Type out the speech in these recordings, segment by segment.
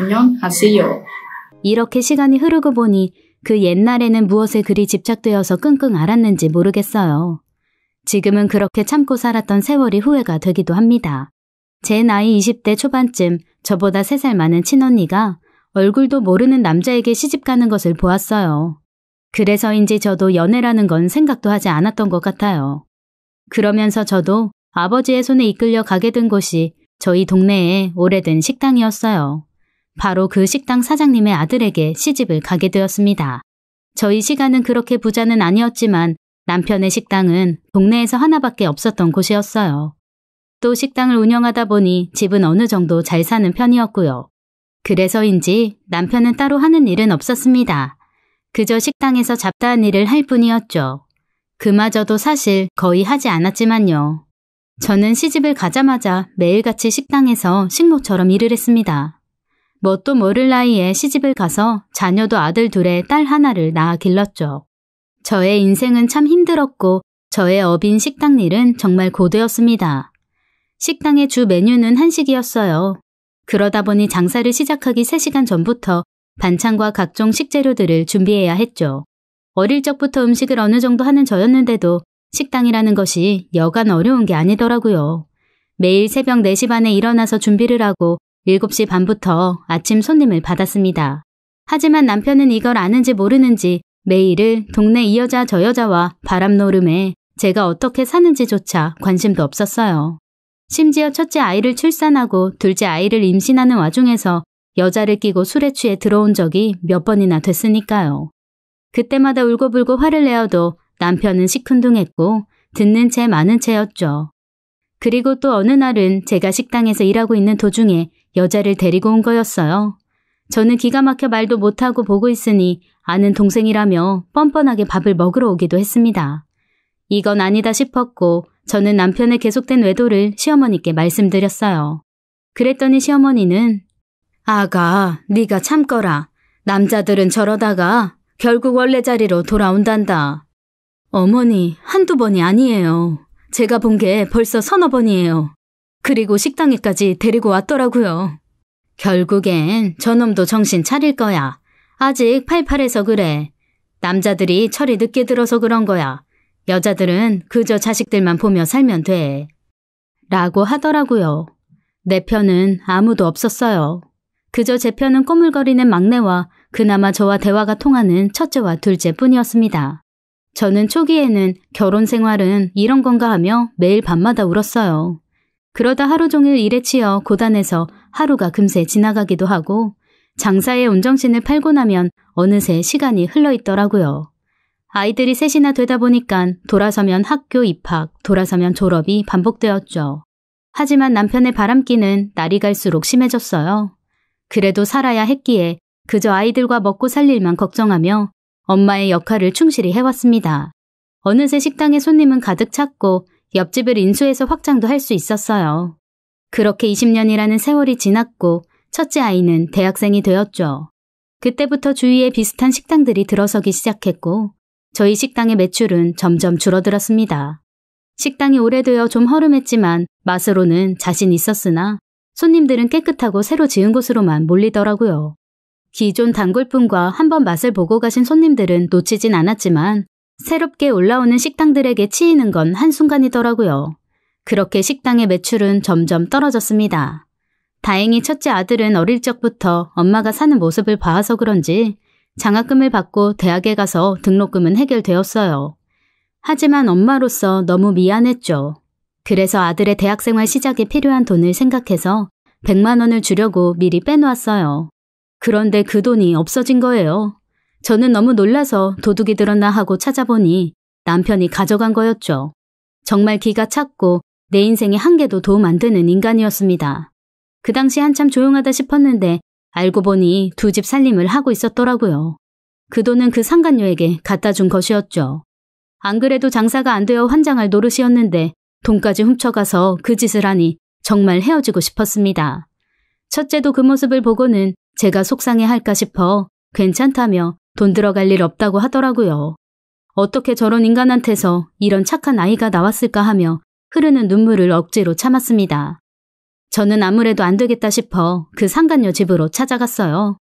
안녕하세요. 이렇게 시간이 흐르고 보니 그 옛날에는 무엇에 그리 집착되어서 끙끙 앓았는지 모르겠어요. 지금은 그렇게 참고 살았던 세월이 후회가 되기도 합니다. 제 나이 20대 초반쯤 저보다 3살 많은 친언니가 얼굴도 모르는 남자에게 시집 가는 것을 보았어요. 그래서인지 저도 연애라는 건 생각도 하지 않았던 것 같아요. 그러면서 저도 아버지의 손에 이끌려 가게 된 곳이 저희 동네의 오래된 식당이었어요. 바로 그 식당 사장님의 아들에게 시집을 가게 되었습니다. 저희 시간은 그렇게 부자는 아니었지만 남편의 식당은 동네에서 하나밖에 없었던 곳이었어요. 또 식당을 운영하다 보니 집은 어느 정도 잘 사는 편이었고요. 그래서인지 남편은 따로 하는 일은 없었습니다. 그저 식당에서 잡다한 일을 할 뿐이었죠. 그마저도 사실 거의 하지 않았지만요. 저는 시집을 가자마자 매일같이 식당에서 식모처럼 일을 했습니다. 뭣도 뭐 모를 나이에 시집을 가서 자녀도 아들 둘에 딸 하나를 낳아 길렀죠. 저의 인생은 참 힘들었고 저의 어빈 식당 일은 정말 고되었습니다. 식당의 주 메뉴는 한식이었어요. 그러다 보니 장사를 시작하기 3시간 전부터 반찬과 각종 식재료들을 준비해야 했죠. 어릴 적부터 음식을 어느 정도 하는 저였는데도 식당이라는 것이 여간 어려운 게 아니더라고요. 매일 새벽 4시 반에 일어나서 준비를 하고 7시 반부터 아침 손님을 받았습니다. 하지만 남편은 이걸 아는지 모르는지 매일을 동네 이 여자 저 여자와 바람놀음에 제가 어떻게 사는지조차 관심도 없었어요. 심지어 첫째 아이를 출산하고 둘째 아이를 임신하는 와중에서 여자를 끼고 술에 취해 들어온 적이 몇 번이나 됐으니까요. 그때마다 울고불고 화를 내어도 남편은 시큰둥했고 듣는 채 많은 채였죠. 그리고 또 어느 날은 제가 식당에서 일하고 있는 도중에 여자를 데리고 온 거였어요. 저는 기가 막혀 말도 못하고 보고 있으니 아는 동생이라며 뻔뻔하게 밥을 먹으러 오기도 했습니다. 이건 아니다 싶었고 저는 남편의 계속된 외도를 시어머니께 말씀드렸어요. 그랬더니 시어머니는 아가, 네가 참거라. 남자들은 저러다가 결국 원래 자리로 돌아온단다. 어머니, 한두 번이 아니에요. 제가 본 게 벌써 서너 번이에요. 그리고 식당에까지 데리고 왔더라고요. 결국엔 저놈도 정신 차릴 거야. 아직 팔팔해서 그래. 남자들이 철이 늦게 들어서 그런 거야. 여자들은 그저 자식들만 보며 살면 돼. 라고 하더라고요. 내 편은 아무도 없었어요. 그저 제 편은 꼬물거리는 막내와 그나마 저와 대화가 통하는 첫째와 둘째 뿐이었습니다. 저는 초기에는 결혼 생활은 이런 건가 하며 매일 밤마다 울었어요. 그러다 하루 종일 일에 치여 고단해서 하루가 금세 지나가기도 하고 장사의 운정신을 팔고 나면 어느새 시간이 흘러 있더라고요. 아이들이 셋이나 되다 보니까 돌아서면 학교 입학, 돌아서면 졸업이 반복되었죠. 하지만 남편의 바람기는 날이 갈수록 심해졌어요. 그래도 살아야 했기에 그저 아이들과 먹고 살 일만 걱정하며 엄마의 역할을 충실히 해왔습니다. 어느새 식당에 손님은 가득 찼고 옆집을 인수해서 확장도 할 수 있었어요. 그렇게 20년이라는 세월이 지났고 첫째 아이는 대학생이 되었죠. 그때부터 주위에 비슷한 식당들이 들어서기 시작했고 저희 식당의 매출은 점점 줄어들었습니다. 식당이 오래되어 좀 허름했지만 맛으로는 자신 있었으나 손님들은 깨끗하고 새로 지은 곳으로만 몰리더라고요. 기존 단골분과 한 번 맛을 보고 가신 손님들은 놓치진 않았지만 새롭게 올라오는 식당들에게 치이는 건 한순간이더라고요. 그렇게 식당의 매출은 점점 떨어졌습니다. 다행히 첫째 아들은 어릴 적부터 엄마가 사는 모습을 봐서 그런지 장학금을 받고 대학에 가서 등록금은 해결되었어요. 하지만 엄마로서 너무 미안했죠. 그래서 아들의 대학생활 시작에 필요한 돈을 생각해서 100만 원을 주려고 미리 빼놓았어요. 그런데 그 돈이 없어진 거예요. 저는 너무 놀라서 도둑이 들었나 하고 찾아보니 남편이 가져간 거였죠. 정말 기가 찼고 내 인생에 한 개도 도움 안 되는 인간이었습니다. 그 당시 한참 조용하다 싶었는데 알고 보니 두 집 살림을 하고 있었더라고요. 그 돈은 그 상간녀에게 갖다 준 것이었죠. 안 그래도 장사가 안 되어 환장할 노릇이었는데 돈까지 훔쳐가서 그 짓을 하니 정말 헤어지고 싶었습니다. 첫째도 그 모습을 보고는 제가 속상해 할까 싶어 괜찮다며 돈 들어갈 일 없다고 하더라고요. 어떻게 저런 인간한테서 이런 착한 아이가 나왔을까 하며 흐르는 눈물을 억지로 참았습니다. 저는 아무래도 안 되겠다 싶어 그 상간녀 집으로 찾아갔어요.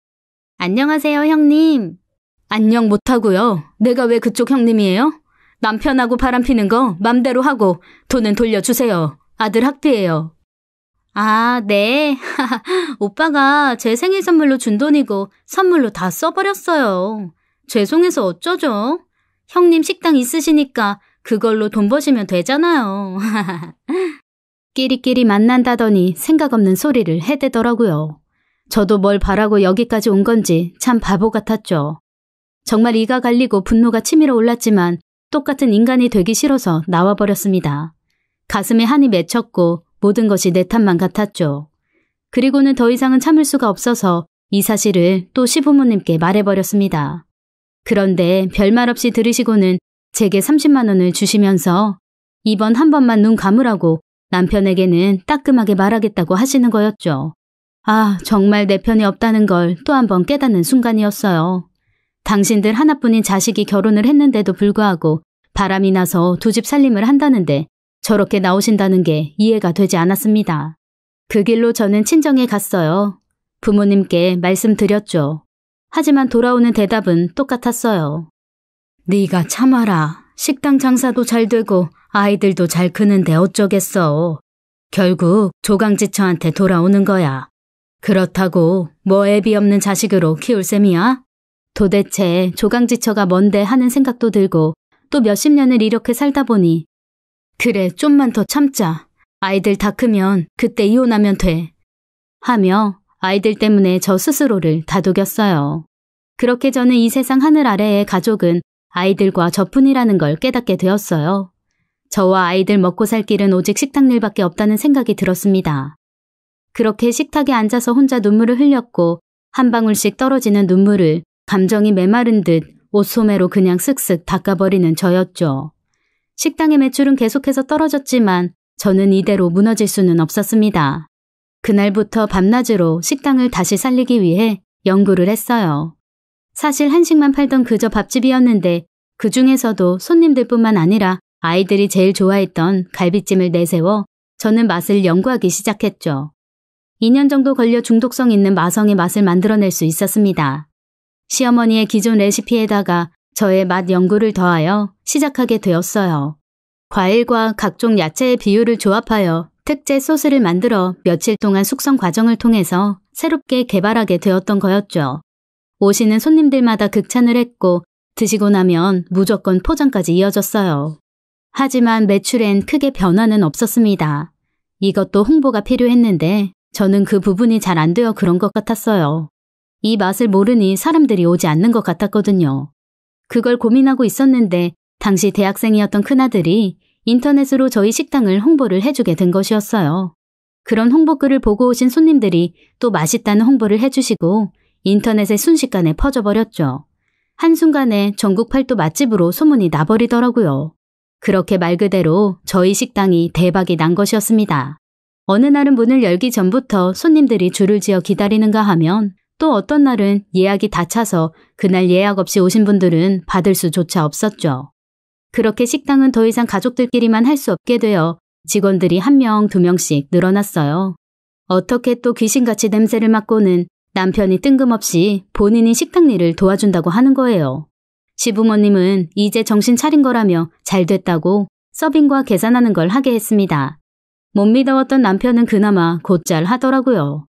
안녕하세요, 형님. 안녕 못하고요. 내가 왜 그쪽 형님이에요? 남편하고 바람피는 거 맘대로 하고 돈은 돌려주세요. 아들 학비예요. 아, 네. 오빠가 제 생일 선물로 준 돈이고 선물로 다 써버렸어요. 죄송해서 어쩌죠? 형님 식당 있으시니까 그걸로 돈 버시면 되잖아요. 끼리끼리 만난다더니 생각 없는 소리를 해대더라고요. 저도 뭘 바라고 여기까지 온 건지 참 바보 같았죠. 정말 이가 갈리고 분노가 치밀어 올랐지만 똑같은 인간이 되기 싫어서 나와버렸습니다. 가슴에 한이 맺혔고 모든 것이 내 탓만 같았죠. 그리고는 더 이상은 참을 수가 없어서 이 사실을 또 시부모님께 말해버렸습니다. 그런데 별말 없이 들으시고는 제게 30만 원을 주시면서 이번 한 번만 눈 감으라고 남편에게는 따끔하게 말하겠다고 하시는 거였죠. 아, 정말 내 편이 없다는 걸 또 한 번 깨닫는 순간이었어요. 당신들 하나뿐인 자식이 결혼을 했는데도 불구하고 바람이 나서 두 집 살림을 한다는데 저렇게 나오신다는 게 이해가 되지 않았습니다. 그 길로 저는 친정에 갔어요. 부모님께 말씀드렸죠. 하지만 돌아오는 대답은 똑같았어요. 네가 참아라. 식당 장사도 잘 되고 아이들도 잘 크는데 어쩌겠어. 결국 조강지처한테 돌아오는 거야. 그렇다고 뭐 애비 없는 자식으로 키울 셈이야? 도대체 조강지처가 뭔데 하는 생각도 들고 또 몇십 년을 이렇게 살다 보니 그래, 좀만 더 참자. 아이들 다 크면 그때 이혼하면 돼. 하며 아이들 때문에 저 스스로를 다독였어요. 그렇게 저는 이 세상 하늘 아래의 가족은 아이들과 저뿐이라는 걸 깨닫게 되었어요. 저와 아이들 먹고 살 길은 오직 식탁 일밖에 없다는 생각이 들었습니다. 그렇게 식탁에 앉아서 혼자 눈물을 흘렸고 한 방울씩 떨어지는 눈물을 감정이 메마른 듯 옷소매로 그냥 쓱쓱 닦아버리는 저였죠. 식당의 매출은 계속해서 떨어졌지만 저는 이대로 무너질 수는 없었습니다. 그날부터 밤낮으로 식당을 다시 살리기 위해 연구를 했어요. 사실 한식만 팔던 그저 밥집이었는데 그 중에서도 손님들뿐만 아니라 아이들이 제일 좋아했던 갈비찜을 내세워 저는 맛을 연구하기 시작했죠. 2년 정도 걸려 중독성 있는 마성의 맛을 만들어낼 수 있었습니다. 시어머니의 기존 레시피에다가 저의 맛 연구를 더하여 시작하게 되었어요. 과일과 각종 야채의 비율을 조합하여 특제 소스를 만들어 며칠 동안 숙성 과정을 통해서 새롭게 개발하게 되었던 거였죠. 오시는 손님들마다 극찬을 했고 드시고 나면 무조건 포장까지 이어졌어요. 하지만 매출엔 크게 변화는 없었습니다. 이것도 홍보가 필요했는데 저는 그 부분이 잘 안 되어 그런 것 같았어요. 이 맛을 모르니 사람들이 오지 않는 것 같았거든요. 그걸 고민하고 있었는데 당시 대학생이었던 큰아들이 인터넷으로 저희 식당을 홍보를 해주게 된 것이었어요. 그런 홍보글을 보고 오신 손님들이 또 맛있다는 홍보를 해주시고 인터넷에 순식간에 퍼져버렸죠. 한순간에 전국 팔도 맛집으로 소문이 나버리더라고요. 그렇게 말 그대로 저희 식당이 대박이 난 것이었습니다. 어느 날은 문을 열기 전부터 손님들이 줄을 지어 기다리는가 하면 또 어떤 날은 예약이 다 차서 그날 예약 없이 오신 분들은 받을 수조차 없었죠. 그렇게 식당은 더 이상 가족들끼리만 할 수 없게 되어 직원들이 한 명, 두 명씩 늘어났어요. 어떻게 또 귀신같이 냄새를 맡고는 남편이 뜬금없이 본인이 식당 일을 도와준다고 하는 거예요. 시부모님은 이제 정신 차린 거라며 잘 됐다고 서빙과 계산하는 걸 하게 했습니다. 못 믿어왔던 남편은 그나마 곧잘 하더라고요.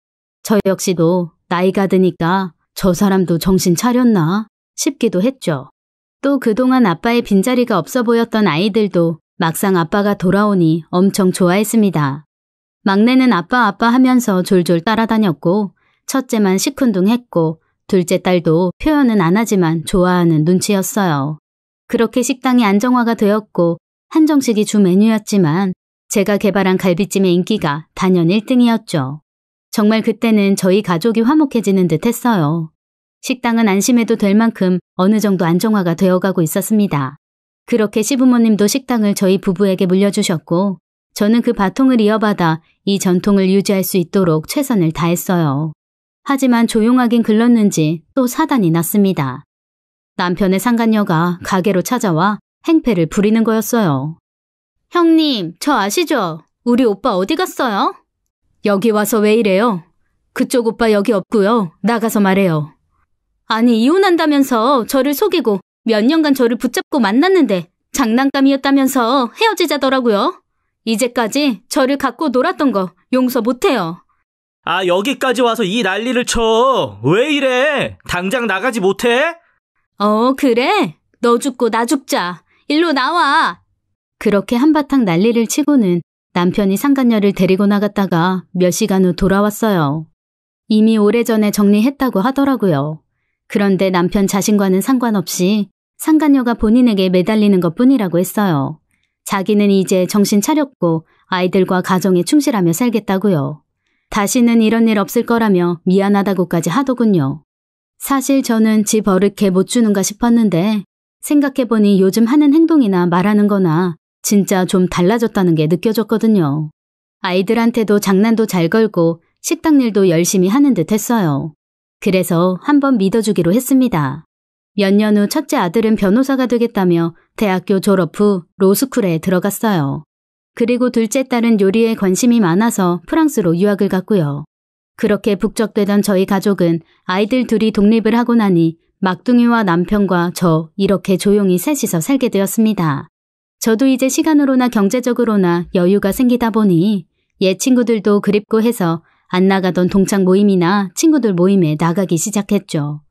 저 역시도 나이가 드니까 저 사람도 정신 차렸나 싶기도 했죠. 또 그동안 아빠의 빈자리가 없어 보였던 아이들도 막상 아빠가 돌아오니 엄청 좋아했습니다. 막내는 아빠 아빠 하면서 졸졸 따라다녔고 첫째만 시큰둥했고 둘째 딸도 표현은 안 하지만 좋아하는 눈치였어요. 그렇게 식당이 안정화가 되었고 한정식이 주 메뉴였지만 제가 개발한 갈비찜의 인기가 단연 1등이었죠. 정말 그때는 저희 가족이 화목해지는 듯 했어요. 식당은 안심해도 될 만큼 어느 정도 안정화가 되어가고 있었습니다. 그렇게 시부모님도 식당을 저희 부부에게 물려주셨고 저는 그 바통을 이어받아 이 전통을 유지할 수 있도록 최선을 다했어요. 하지만 조용하긴 글렀는지 또 사단이 났습니다. 남편의 상간녀가 가게로 찾아와 행패를 부리는 거였어요. 형님, 저 아시죠? 우리 오빠 어디 갔어요? 여기 와서 왜 이래요? 그쪽 오빠 여기 없고요. 나가서 말해요. 아니, 이혼한다면서 저를 속이고 몇 년간 저를 붙잡고 만났는데 장난감이었다면서 헤어지자더라고요. 이제까지 저를 갖고 놀았던 거 용서 못해요. 아, 여기까지 와서 이 난리를 쳐. 왜 이래? 당장 나가지 못해? 어, 그래? 너 죽고 나 죽자. 일로 나와. 그렇게 한바탕 난리를 치고는 남편이 상간녀를 데리고 나갔다가 몇 시간 후 돌아왔어요. 이미 오래전에 정리했다고 하더라고요. 그런데 남편 자신과는 상관없이 상간녀가 본인에게 매달리는 것 뿐이라고 했어요. 자기는 이제 정신 차렸고 아이들과 가정에 충실하며 살겠다고요. 다시는 이런 일 없을 거라며 미안하다고까지 하더군요. 사실 저는 지 버릇해 못 주는가 싶었는데 생각해보니 요즘 하는 행동이나 말하는 거나 진짜 좀 달라졌다는 게 느껴졌거든요. 아이들한테도 장난도 잘 걸고 식당 일도 열심히 하는 듯 했어요. 그래서 한번 믿어주기로 했습니다. 몇 년 후 첫째 아들은 변호사가 되겠다며 대학교 졸업 후 로스쿨에 들어갔어요. 그리고 둘째 딸은 요리에 관심이 많아서 프랑스로 유학을 갔고요. 그렇게 북적대던 저희 가족은 아이들 둘이 독립을 하고 나니 막둥이와 남편과 저 이렇게 조용히 셋이서 살게 되었습니다. 저도 이제 시간으로나 경제적으로나 여유가 생기다 보니 옛 친구들도 그립고 해서 안 나가던 동창 모임이나 친구들 모임에 나가기 시작했죠.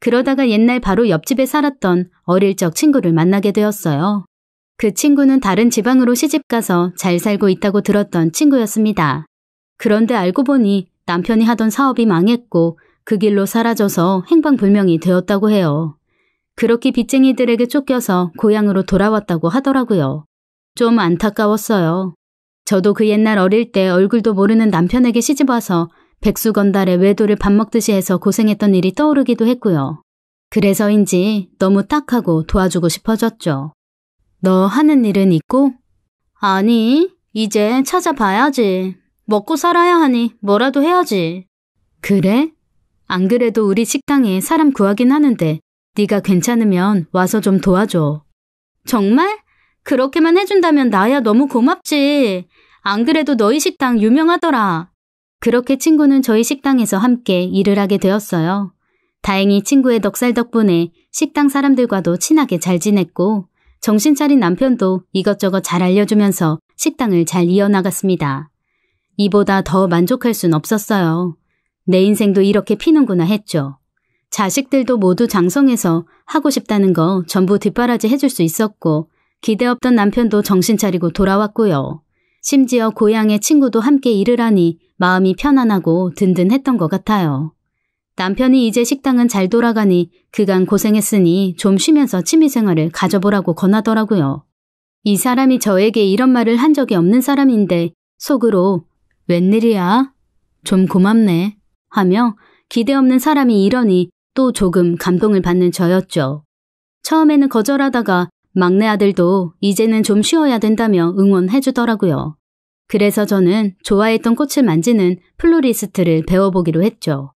그러다가 옛날 바로 옆집에 살았던 어릴 적 친구를 만나게 되었어요. 그 친구는 다른 지방으로 시집가서 잘 살고 있다고 들었던 친구였습니다. 그런데 알고 보니 남편이 하던 사업이 망했고 그 길로 사라져서 행방불명이 되었다고 해요. 그렇게 빚쟁이들에게 쫓겨서 고향으로 돌아왔다고 하더라고요. 좀 안타까웠어요. 저도 그 옛날 어릴 때 얼굴도 모르는 남편에게 시집와서 백수 건달의 외도를 밥 먹듯이 해서 고생했던 일이 떠오르기도 했고요. 그래서인지 너무 딱하고 도와주고 싶어졌죠. 너 하는 일은 있고? 아니, 이제 찾아봐야지. 먹고 살아야 하니 뭐라도 해야지. 그래? 안 그래도 우리 식당에 사람 구하긴 하는데 네가 괜찮으면 와서 좀 도와줘. 정말? 그렇게만 해준다면 나야 너무 고맙지. 안 그래도 너희 식당 유명하더라. 그렇게 친구는 저희 식당에서 함께 일을 하게 되었어요. 다행히 친구의 넉살 덕분에 식당 사람들과도 친하게 잘 지냈고 정신 차린 남편도 이것저것 잘 알려주면서 식당을 잘 이어나갔습니다. 이보다 더 만족할 순 없었어요. 내 인생도 이렇게 피는구나 했죠. 자식들도 모두 장성해서 하고 싶다는 거 전부 뒷바라지 해줄 수 있었고 기대 없던 남편도 정신 차리고 돌아왔고요. 심지어 고향의 친구도 함께 일을 하니 마음이 편안하고 든든했던 것 같아요. 남편이 이제 식당은 잘 돌아가니 그간 고생했으니 좀 쉬면서 취미생활을 가져보라고 권하더라고요. 이 사람이 저에게 이런 말을 한 적이 없는 사람인데 속으로 웬일이야? 좀 고맙네 하며 기대 없는 사람이 이러니 또 조금 감동을 받는 저였죠. 처음에는 거절하다가 막내 아들도 이제는 좀 쉬어야 된다며 응원해주더라고요. 그래서 저는 좋아했던 꽃을 만지는 플로리스트를 배워보기로 했죠.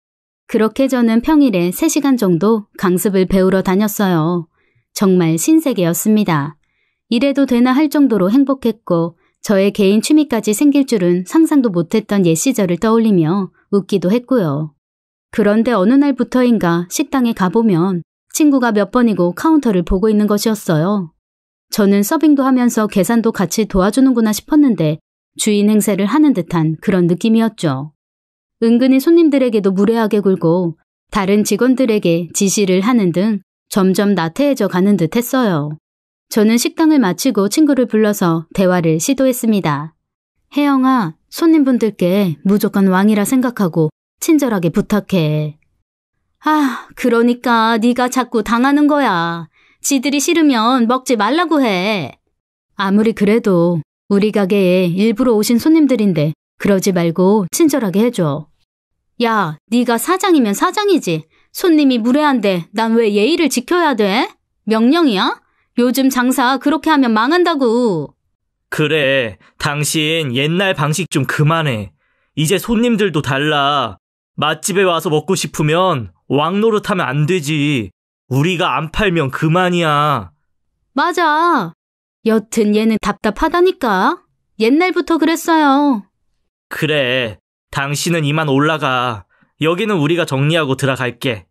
그렇게 저는 평일에 3시간 정도 강습을 배우러 다녔어요. 정말 신세계였습니다. 이래도 되나 할 정도로 행복했고 저의 개인 취미까지 생길 줄은 상상도 못했던 옛 시절을 떠올리며 웃기도 했고요. 그런데 어느 날부터인가 식당에 가보면 친구가 몇 번이고 카운터를 보고 있는 것이었어요. 저는 서빙도 하면서 계산도 같이 도와주는구나 싶었는데 주인 행세를 하는 듯한 그런 느낌이었죠. 은근히 손님들에게도 무례하게 굴고 다른 직원들에게 지시를 하는 등 점점 나태해져 가는 듯 했어요. 저는 식당을 마치고 친구를 불러서 대화를 시도했습니다. 혜영아, 손님분들께 무조건 왕이라 생각하고 친절하게 부탁해. 아, 그러니까 네가 자꾸 당하는 거야. 지들이 싫으면 먹지 말라고 해. 아무리 그래도 우리 가게에 일부러 오신 손님들인데 그러지 말고 친절하게 해줘. 야, 네가 사장이면 사장이지. 손님이 무례한데 난 왜 예의를 지켜야 돼? 명령이야? 요즘 장사 그렇게 하면 망한다고. 그래, 당신 옛날 방식 좀 그만해. 이제 손님들도 달라. 맛집에 와서 먹고 싶으면 왕노릇하면 안 되지. 우리가 안 팔면 그만이야. 맞아. 여튼 얘는 답답하다니까. 옛날부터 그랬어요. 그래. 당신은 이만 올라가. 여기는 우리가 정리하고 들어갈게.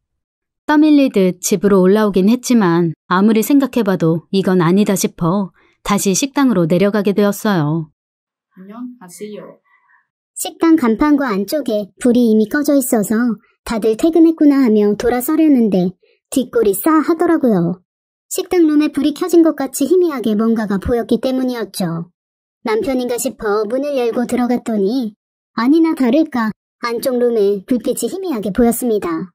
떠밀리듯 집으로 올라오긴 했지만 아무리 생각해봐도 이건 아니다 싶어 다시 식당으로 내려가게 되었어요. 안녕하세요. 식당 간판과 안쪽에 불이 이미 꺼져 있어서 다들 퇴근했구나 하며 돌아서려는데 뒷골이 싸하더라고요. 식당 룸에 불이 켜진 것 같이 희미하게 뭔가가 보였기 때문이었죠. 남편인가 싶어 문을 열고 들어갔더니 아니나 다를까 안쪽 룸에 불빛이 희미하게 보였습니다.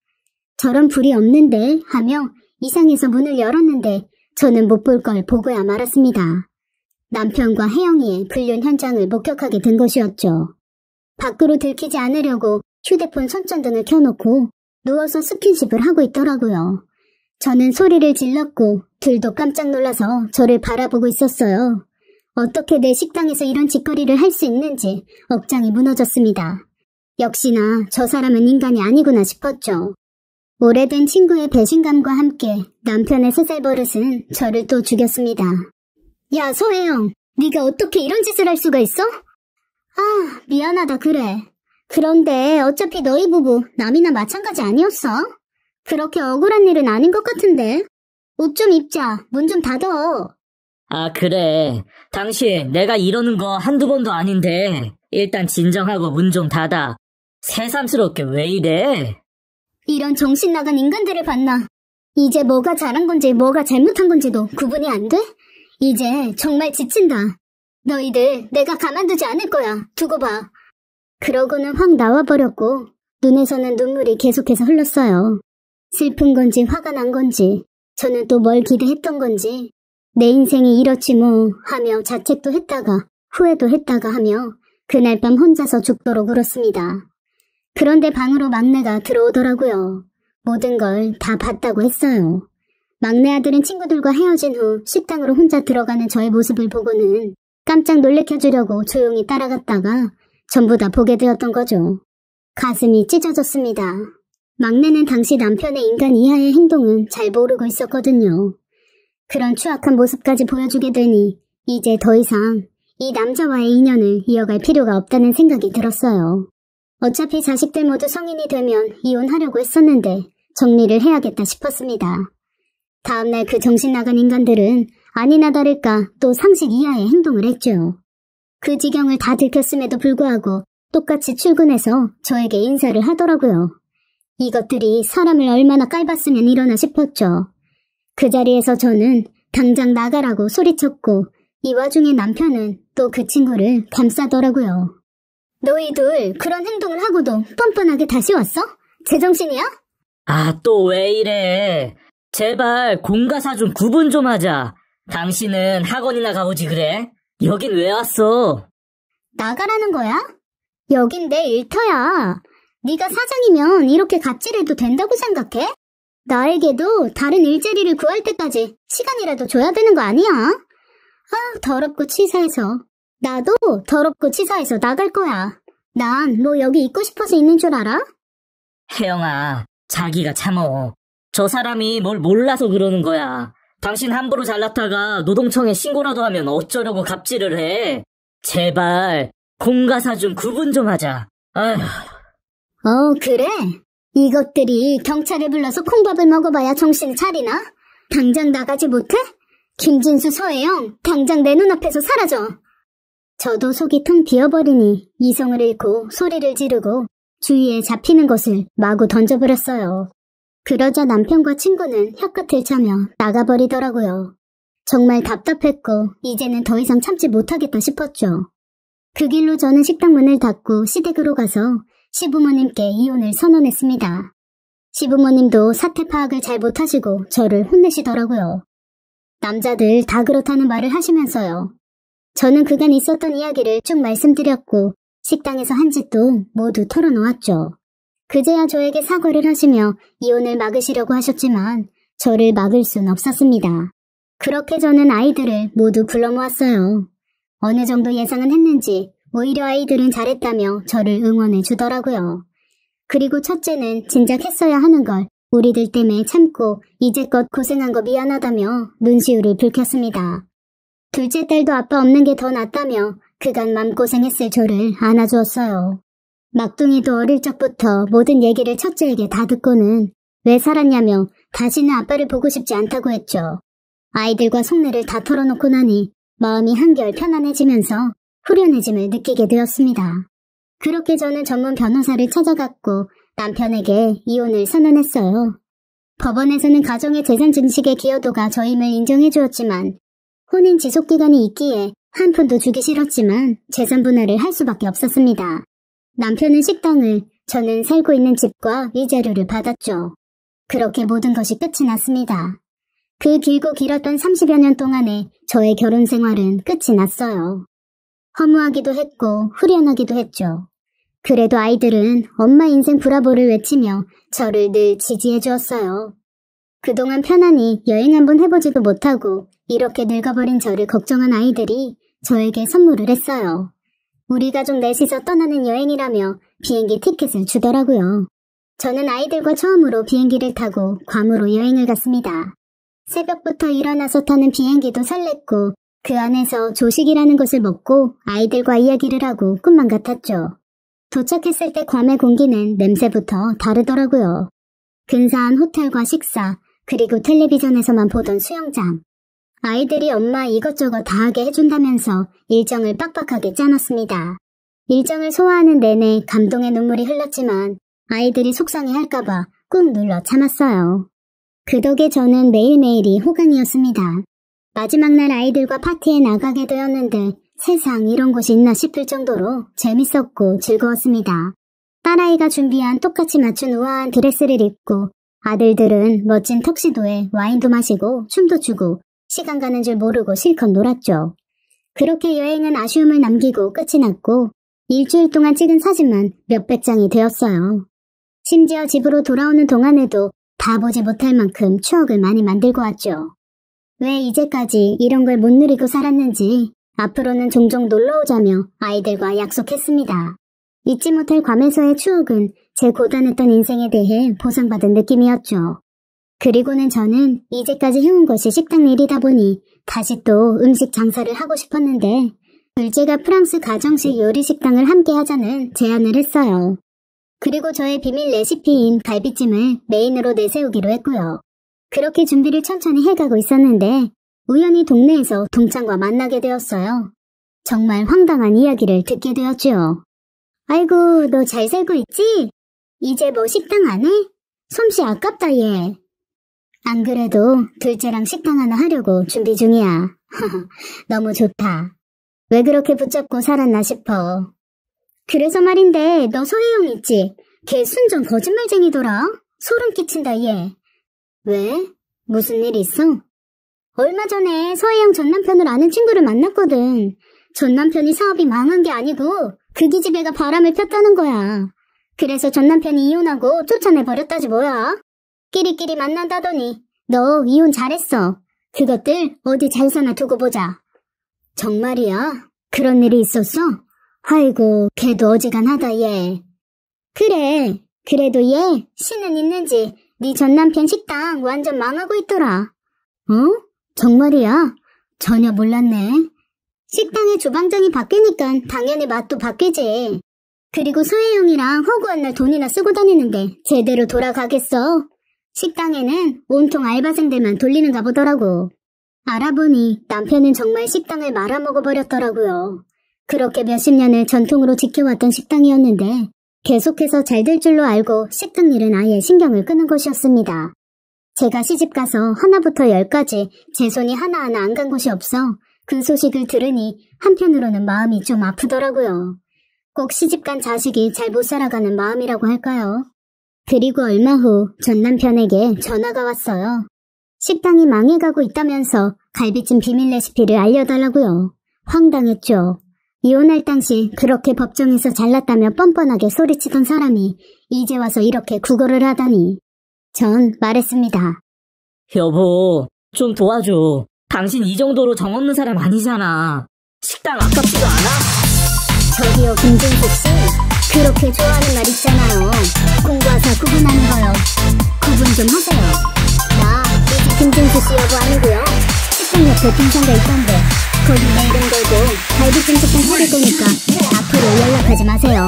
저런 불이 없는데 하며 이상해서 문을 열었는데 저는 못 볼 걸 보고야 말았습니다. 남편과 혜영이의 불륜 현장을 목격하게 된 것이었죠. 밖으로 들키지 않으려고 휴대폰 선전등을 켜놓고 누워서 스킨십을 하고 있더라고요. 저는 소리를 질렀고 둘도 깜짝 놀라서 저를 바라보고 있었어요. 어떻게 내 식당에서 이런 짓거리를 할 수 있는지 억장이 무너졌습니다. 역시나 저 사람은 인간이 아니구나 싶었죠. 오래된 친구의 배신감과 함께 남편의 쇠살 버릇은 저를 또 죽였습니다. 야 서혜영, 네가 어떻게 이런 짓을 할 수가 있어? 아 미안하다 그래. 그런데 어차피 너희 부부 남이나 마찬가지 아니었어? 그렇게 억울한 일은 아닌 것 같은데. 옷 좀 입자. 문 좀 닫어. 아, 그래. 당신, 내가 이러는 거 한두 번도 아닌데, 일단 진정하고 문 좀 닫아. 새삼스럽게 왜 이래? 이런 정신 나간 인간들을 봤나. 이제 뭐가 잘한 건지 뭐가 잘못한 건지도 구분이 안 돼? 이제 정말 지친다. 너희들 내가 가만두지 않을 거야. 두고 봐. 그러고는 확 나와버렸고 눈에서는 눈물이 계속해서 흘렀어요. 슬픈 건지 화가 난 건지 저는 또 뭘 기대했던 건지 내 인생이 이렇지 뭐 하며 자책도 했다가 후회도 했다가 하며 그날 밤 혼자서 죽도록 울었습니다. 그런데 방으로 막내가 들어오더라고요. 모든 걸 다 봤다고 했어요. 막내 아들은 친구들과 헤어진 후 식당으로 혼자 들어가는 저의 모습을 보고는 깜짝 놀래켜주려고 조용히 따라갔다가 전부 다 보게 되었던 거죠. 가슴이 찢어졌습니다. 막내는 당시 남편의 인간 이하의 행동은 잘 모르고 있었거든요. 그런 추악한 모습까지 보여주게 되니 이제 더 이상 이 남자와의 인연을 이어갈 필요가 없다는 생각이 들었어요. 어차피 자식들 모두 성인이 되면 이혼하려고 했었는데 정리를 해야겠다 싶었습니다. 다음날 그 정신 나간 인간들은 아니나 다를까 또 상식 이하의 행동을 했죠. 그 지경을 다 들켰음에도 불구하고 똑같이 출근해서 저에게 인사를 하더라고요. 이것들이 사람을 얼마나 깔봤으면 일어나 싶었죠. 그 자리에서 저는 당장 나가라고 소리쳤고 이 와중에 남편은 또 그 친구를 감싸더라고요. 너희 둘 그런 행동을 하고도 뻔뻔하게 다시 왔어? 제정신이야? 아, 또 왜 이래. 제발 공과사 좀 구분 좀 하자. 당신은 학원이나 가오지 그래? 여긴 왜 왔어? 나가라는 거야? 여긴 내 일터야. 네가 사장이면 이렇게 갑질해도 된다고 생각해? 나에게도 다른 일자리를 구할 때까지 시간이라도 줘야 되는 거 아니야? 아, 더럽고 치사해서. 나도 더럽고 치사해서 나갈 거야. 난 너 여기 있고 싶어서 있는 줄 알아? 혜영아, 자기가 참어. 저 사람이 뭘 몰라서 그러는 거야. 당신 함부로 잘났다가 노동청에 신고라도 하면 어쩌려고 갑질을 해. 제발 공가사 좀 구분 좀 하자. 아휴. 어 그래? 이것들이 경찰에 불러서 콩밥을 먹어봐야 정신 차리나? 당장 나가지 못해? 김진수 서혜영 당장 내 눈앞에서 사라져. 저도 속이 텅 비어버리니 이성을 잃고 소리를 지르고 주위에 잡히는 것을 마구 던져버렸어요. 그러자 남편과 친구는 혀끝을 차며 나가버리더라고요. 정말 답답했고 이제는 더 이상 참지 못하겠다 싶었죠. 그 길로 저는 식당 문을 닫고 시댁으로 가서 시부모님께 이혼을 선언했습니다. 시부모님도 사태 파악을 잘 못하시고 저를 혼내시더라고요. 남자들 다 그렇다는 말을 하시면서요. 저는 그간 있었던 이야기를 쭉 말씀드렸고 식당에서 한 짓도 모두 털어놓았죠. 그제야 저에게 사과를 하시며 이혼을 막으시려고 하셨지만 저를 막을 순 없었습니다. 그렇게 저는 아이들을 모두 불러 모았어요. 어느 정도 예상은 했는지 오히려 아이들은 잘했다며 저를 응원해 주더라고요. 그리고 첫째는 진작 했어야 하는 걸 우리들 때문에 참고 이제껏 고생한 거 미안하다며 눈시울을 붉혔습니다. 둘째 딸도 아빠 없는 게 더 낫다며 그간 맘고생했을 저를 안아주었어요. 막둥이도 어릴 적부터 모든 얘기를 첫째에게 다 듣고는 왜 살았냐며 다시는 아빠를 보고 싶지 않다고 했죠. 아이들과 속내를 다 털어놓고 나니 마음이 한결 편안해지면서 후련해짐을 느끼게 되었습니다. 그렇게 저는 전문 변호사를 찾아갔고 남편에게 이혼을 선언했어요. 법원에서는 가정의 재산 증식의 기여도가 저임을 인정해 주었지만 혼인 지속 기간이 있기에 한 푼도 주기 싫었지만 재산 분할을 할 수밖에 없었습니다. 남편은 식당을, 저는 살고 있는 집과 위자료를 받았죠. 그렇게 모든 것이 끝이 났습니다. 그 길고 길었던 30여 년동안에 저의 결혼 생활은 끝이 났어요. 허무하기도 했고 후련하기도 했죠. 그래도 아이들은 엄마 인생 브라보를 외치며 저를 늘 지지해 주었어요. 그동안 편안히 여행 한번 해보지도 못하고 이렇게 늙어버린 저를 걱정한 아이들이 저에게 선물을 했어요. 우리 가좀 넷이서 떠나는 여행이라며 비행기 티켓을 주더라고요. 저는 아이들과 처음으로 비행기를 타고 괌으로 여행을 갔습니다. 새벽부터 일어나서 타는 비행기도 설렜고 그 안에서 조식이라는 것을 먹고 아이들과 이야기를 하고 꿈만 같았죠. 도착했을 때 괌의 공기는 냄새부터 다르더라고요. 근사한 호텔과 식사, 그리고 텔레비전에서만 보던 수영장, 아이들이 엄마 이것저것 다 하게 해준다면서 일정을 빡빡하게 짜놨습니다. 일정을 소화하는 내내 감동의 눈물이 흘렀지만 아이들이 속상해 할까봐 꾹 눌러 참았어요. 그 덕에 저는 매일매일이 호강이었습니다. 마지막 날 아이들과 파티에 나가게 되었는데 세상 이런 곳이 있나 싶을 정도로 재밌었고 즐거웠습니다. 딸아이가 준비한 똑같이 맞춘 우아한 드레스를 입고 아들들은 멋진 턱시도에 와인도 마시고 춤도 추고 시간 가는 줄 모르고 실컷 놀았죠. 그렇게 여행은 아쉬움을 남기고 끝이 났고 일주일 동안 찍은 사진만 몇백 장이 되었어요. 심지어 집으로 돌아오는 동안에도 다 보지 못할 만큼 추억을 많이 만들고 왔죠. 왜 이제까지 이런 걸 못 누리고 살았는지 앞으로는 종종 놀러 오자며 아이들과 약속했습니다. 잊지 못할 괌에서의 추억은 제 고단했던 인생에 대해 보상받은 느낌이었죠. 그리고는 저는 이제까지 해온 것이 식당 일이다 보니 다시 또 음식 장사를 하고 싶었는데 둘째가 프랑스 가정식 요리 식당을 함께 하자는 제안을 했어요. 그리고 저의 비밀 레시피인 갈비찜을 메인으로 내세우기로 했고요. 그렇게 준비를 천천히 해가고 있었는데 우연히 동네에서 동창과 만나게 되었어요. 정말 황당한 이야기를 듣게 되었죠 아이고, 너 잘 살고 있지? 이제 뭐 식당 안 해? 솜씨 아깝다 얘. 안 그래도 둘째랑 식당 하나 하려고 준비 중이야. 너무 좋다. 왜 그렇게 붙잡고 살았나 싶어. 그래서 말인데 너 서혜영 있지? 걔 순전 거짓말쟁이더라. 소름 끼친다 얘. 왜? 무슨 일 있어? 얼마 전에 서혜영 전남편을 아는 친구를 만났거든. 전남편이 사업이 망한 게 아니고 그 기집애가 바람을 폈다는 거야. 그래서 전남편이 이혼하고 쫓아내버렸다지 뭐야. 끼리끼리 만난다더니 너 이혼 잘했어. 그것들 어디 잘사나 두고 보자. 정말이야? 그런 일이 있었어? 아이고, 걔도 어지간하다 얘. 그래, 그래도 얘 신은 있는지 네 전남편 식당 완전 망하고 있더라. 어? 정말이야? 전혀 몰랐네. 식당의 주방장이 바뀌니까 당연히 맛도 바뀌지. 그리고 서혜영이랑 허구한 날 돈이나 쓰고 다니는데 제대로 돌아가겠어? 식당에는 온통 알바생들만 돌리는가 보더라고. 알아보니 남편은 정말 식당을 말아먹어 버렸더라고요. 그렇게 몇십 년을 전통으로 지켜왔던 식당이었는데 계속해서 잘 될 줄로 알고 식당 일은 아예 신경을 끄는 것이었습니다. 제가 시집가서 하나부터 열까지 제 손이 하나하나 안 간 곳이 없어 그 소식을 들으니 한편으로는 마음이 좀 아프더라고요. 꼭 시집간 자식이 잘 못 살아가는 마음이라고 할까요? 그리고 얼마 후 전 남편에게 전화가 왔어요. 식당이 망해가고 있다면서 갈비찜 비밀 레시피를 알려달라고요. 황당했죠. 이혼할 당시 그렇게 법정에서 잘났다며 뻔뻔하게 소리치던 사람이 이제 와서 이렇게 구걸을 하다니. 전 말했습니다. 여보, 좀 도와줘. 당신 이 정도로 정 없는 사람 아니잖아. 식당 아깝지도 않아? 저기요, 김준수 씨. 그렇게 좋아하는 말 있잖아요 공부와 사 구분하는 거요 구분 좀 하세요 나 이제 김준수 씨 여보 아니고요 책상 옆에 빙상가 있던데 거기 내 뭐 이름 걸고 갈비찜 식당 사릴 거니까 앞으로 연락하지 마세요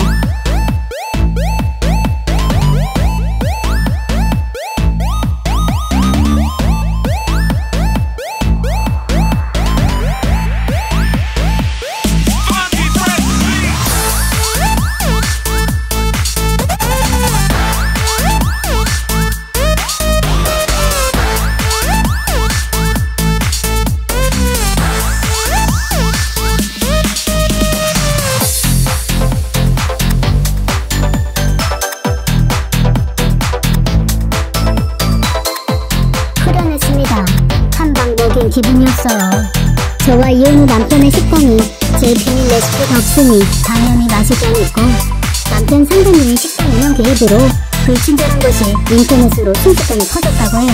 상대로 불친절한 것이 인터넷으로 순식간에 퍼졌다고 해요.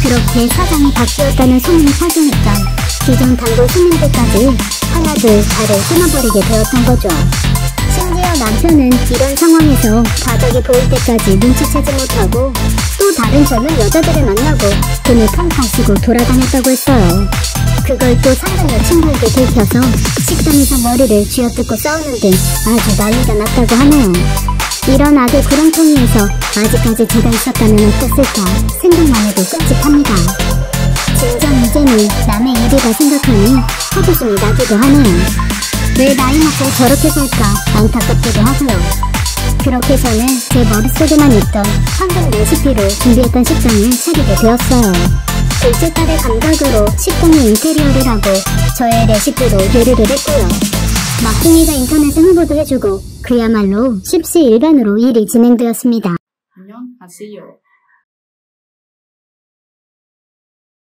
그렇게 사장이 바뀌었다는 소문이 퍼지니까 기존 단골 손님들까지 하나 둘 다를 끊어버리게 되었던 거죠. 심지어 남편은 이런 상황에서 바닥이 보일 때까지 눈치채지 못하고 또 다른 젊은 여자들을 만나고 돈을 펑하시고 돌아다녔다고 했어요. 그걸 또 상당 여친구에게 들켜서 식당에서 머리를 쥐어뜯고 싸우는 등 아주 난리가 났다고 하네요. 이런 악의 구렁텅이에서 아직까지 제가 있었다면 어땠을까 생각만 해도 끔찍합니다. 진정 이제는 남의 일이라 생각하니 화도 좀 나기도 하네요. 왜 나이 먹고 저렇게 살까 안타깝기도 하고요. 그렇게 저는 제 머릿속에만 있던 황금 레시피로 준비했던 식당을 차리게 되었어요. 둘째 딸의 감각으로 식당의 인테리어를 하고 저의 레시피로 요리를 했고요. 막둥이가 인터넷에 홍보도 해주고 그야말로 십시일반으로 일이 진행되었습니다. 안녕하세요.